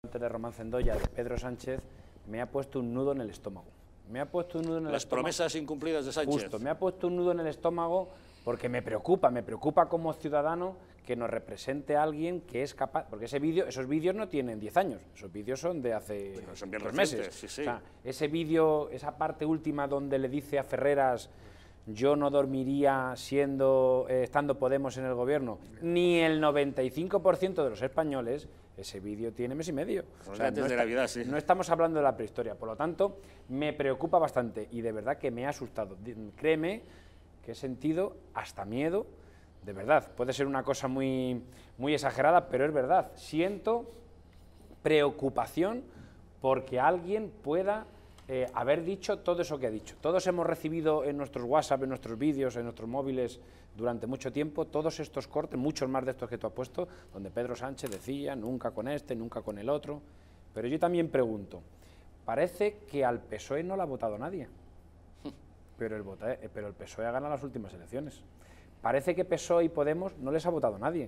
...de Román Zendoya de Pedro Sánchez me ha puesto un nudo en el estómago. Me ha puesto un nudo en el Las promesas incumplidas de Sánchez. Justo, me ha puesto un nudo en el estómago porque me preocupa, me preocupa como ciudadano que nos represente a alguien que es capaz, porque ese vídeo, esos vídeos no tienen 10 años, esos vídeos son de hace pues son bien meses. Sí, sí. ese vídeo, esa parte última donde le dice a Ferreras yo no dormiría siendo, eh, estando Podemos en el gobierno, ni el 95% de los españoles, ese vídeo tiene mes y medio. no, estamos hablando de la prehistoria, por lo tanto, me preocupa bastante y de verdad que me ha asustado. Créeme que he sentido hasta miedo, de verdad. Puede ser una cosa muy, muy exagerada, pero es verdad. Siento preocupación porque alguien pueda eh, haber dicho todo eso que ha dicho. Todos hemos recibido en nuestros WhatsApp, en nuestros vídeos, en nuestros móviles durante mucho tiempo todos estos cortes, muchos más de estos que tú has puesto, donde Pedro Sánchez decía nunca con este, nunca con el otro. Pero yo también pregunto, parece que al PSOE no lo ha votado nadie, pero el, eh, pero el PSOE ha ganado las últimas elecciones. Parece que PSOE y Podemos no les ha votado nadie,